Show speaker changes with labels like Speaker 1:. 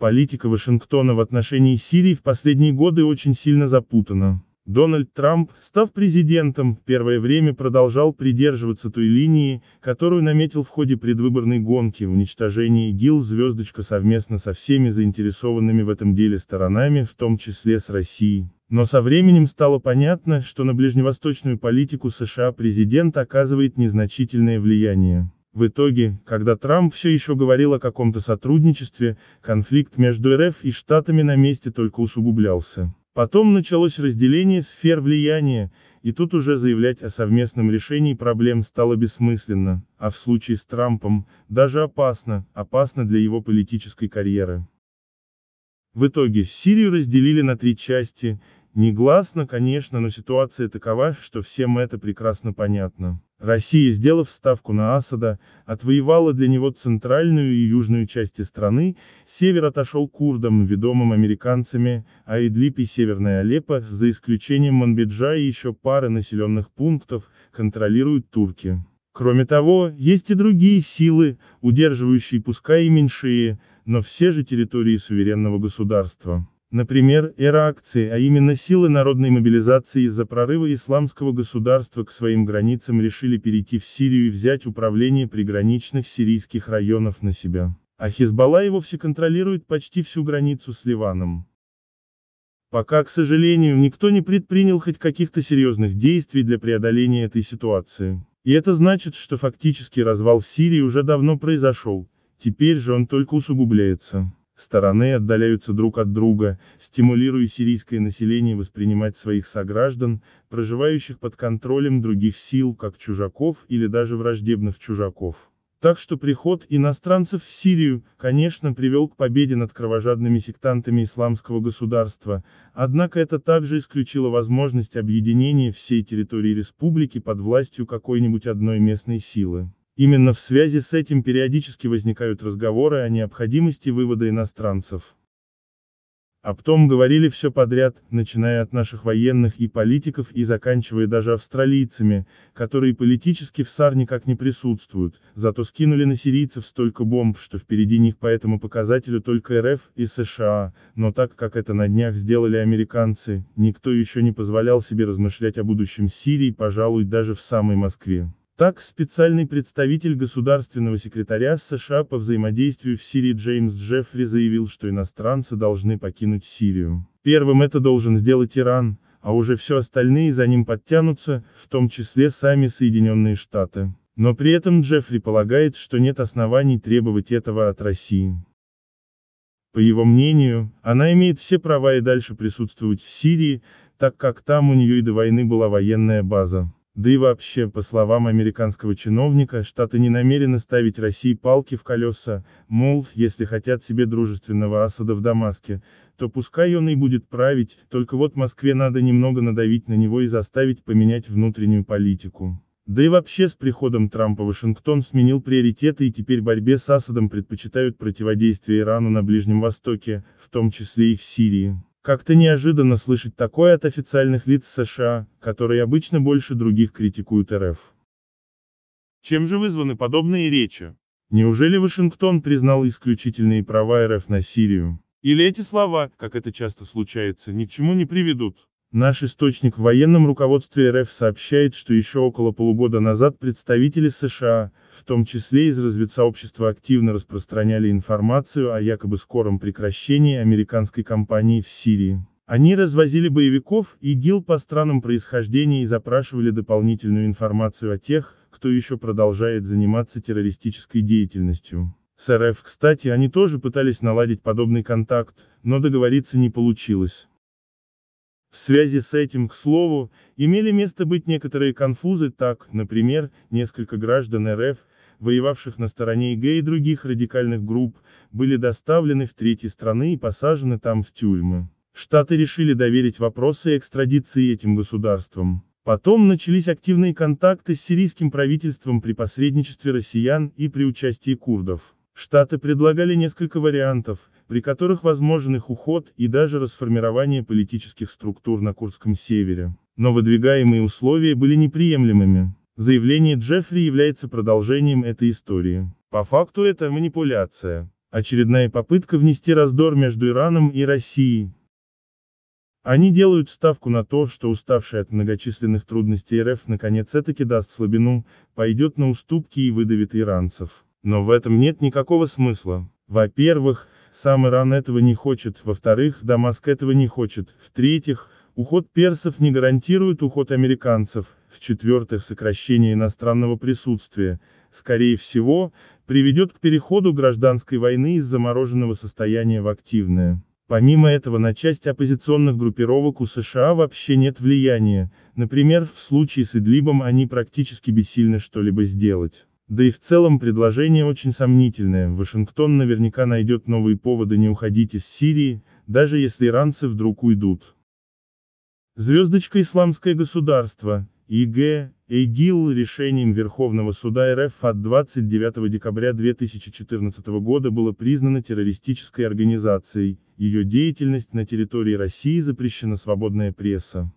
Speaker 1: Политика Вашингтона в отношении Сирии в последние годы очень сильно запутана. Дональд Трамп, став президентом, первое время продолжал придерживаться той линии, которую наметил в ходе предвыборной гонки уничтожение ИГИЛ «Звездочка» совместно со всеми заинтересованными в этом деле сторонами, в том числе с Россией. Но со временем стало понятно, что на ближневосточную политику США президент оказывает незначительное влияние. В итоге, когда Трамп все еще говорил о каком-то сотрудничестве, конфликт между РФ и Штатами на месте только усугублялся. Потом началось разделение сфер влияния, и тут уже заявлять о совместном решении проблем стало бессмысленно, а в случае с Трампом, даже опасно, опасно для его политической карьеры. В итоге, Сирию разделили на три части, негласно, конечно, но ситуация такова, что всем это прекрасно понятно. Россия, сделав ставку на Асада, отвоевала для него центральную и южную части страны, север отошел курдам, ведомым американцами, а Идлиб и Северная Алеппо, за исключением Манбиджа и еще пары населенных пунктов, контролируют турки. Кроме того, есть и другие силы, удерживающие пускай и меньшие, но все же территории суверенного государства. Например, эра акции, а именно силы народной мобилизации из-за прорыва исламского государства к своим границам решили перейти в Сирию и взять управление приграничных сирийских районов на себя. А Хизбалла и вовсе контролирует почти всю границу с Ливаном. Пока, к сожалению, никто не предпринял хоть каких-то серьезных действий для преодоления этой ситуации. И это значит, что фактически развал Сирии уже давно произошел, теперь же он только усугубляется. Стороны отдаляются друг от друга, стимулируя сирийское население воспринимать своих сограждан, проживающих под контролем других сил, как чужаков или даже враждебных чужаков. Так что приход иностранцев в Сирию, конечно, привел к победе над кровожадными сектантами исламского государства, однако это также исключило возможность объединения всей территории республики под властью какой-нибудь одной местной силы. Именно в связи с этим периодически возникают разговоры о необходимости вывода иностранцев. Об потом говорили все подряд, начиная от наших военных и политиков и заканчивая даже австралийцами, которые политически в САР никак не присутствуют, зато скинули на сирийцев столько бомб, что впереди них по этому показателю только РФ и США, но так как это на днях сделали американцы, никто еще не позволял себе размышлять о будущем Сирии, пожалуй, даже в самой Москве. Так, специальный представитель государственного секретаря США по взаимодействию в Сирии Джеймс Джеффри заявил, что иностранцы должны покинуть Сирию. Первым это должен сделать Иран, а уже все остальные за ним подтянутся, в том числе сами Соединенные Штаты. Но при этом Джеффри полагает, что нет оснований требовать этого от России. По его мнению, она имеет все права и дальше присутствовать в Сирии, так как там у нее и до войны была военная база. Да и вообще, по словам американского чиновника, Штаты не намерены ставить России палки в колеса, мол, если хотят себе дружественного Асада в Дамаске, то пускай он и будет править, только вот Москве надо немного надавить на него и заставить поменять внутреннюю политику. Да и вообще с приходом Трампа Вашингтон сменил приоритеты и теперь борьбе с Асадом предпочитают противодействие Ирану на Ближнем Востоке, в том числе и в Сирии. Как-то неожиданно слышать такое от официальных лиц США, которые обычно больше других критикуют РФ. Чем же вызваны подобные речи? Неужели Вашингтон признал исключительные права РФ на Сирию? Или эти слова, как это часто случается, ни к чему не приведут? Наш источник в военном руководстве РФ сообщает, что еще около полугода назад представители США, в том числе из разведсообщества, активно распространяли информацию о якобы скором прекращении американской кампании в Сирии. Они развозили боевиков ИГИЛ по странам происхождения и запрашивали дополнительную информацию о тех, кто еще продолжает заниматься террористической деятельностью. С РФ, кстати, они тоже пытались наладить подобный контакт, но договориться не получилось. В связи с этим, к слову, имели место быть некоторые конфузы, так, например, несколько граждан РФ, воевавших на стороне ИГ и других радикальных групп, были доставлены в третьи страны и посажены там в тюрьмы. Штаты решили доверить вопросы экстрадиции этим государствам. Потом начались активные контакты с сирийским правительством при посредничестве россиян и при участии курдов. Штаты предлагали несколько вариантов, при которых возможен их уход и даже расформирование политических структур на Курском севере. Но выдвигаемые условия были неприемлемыми. Заявление Джеффри является продолжением этой истории. По факту это манипуляция. Очередная попытка внести раздор между Ираном и Россией. Они делают ставку на то, что уставший от многочисленных трудностей РФ наконец таки даст слабину, пойдет на уступки и выдавит иранцев. Но в этом нет никакого смысла. Во-первых, сам Иран этого не хочет, во-вторых, Дамаск этого не хочет, в-третьих, уход персов не гарантирует уход американцев, в-четвертых, сокращение иностранного присутствия, скорее всего, приведет к переходу гражданской войны из замороженного состояния в активное. Помимо этого на часть оппозиционных группировок у США вообще нет влияния, например, в случае с Идлибом они практически бессильны что-либо сделать. Да и в целом предложение очень сомнительное, Вашингтон наверняка найдет новые поводы не уходить из Сирии, даже если иранцы вдруг уйдут. Звездочка Исламское государство, ИГ, ИГИЛ решением Верховного суда РФ от 29 декабря 2014 года было признано террористической организацией, ее деятельность на территории России запрещена свободная пресса.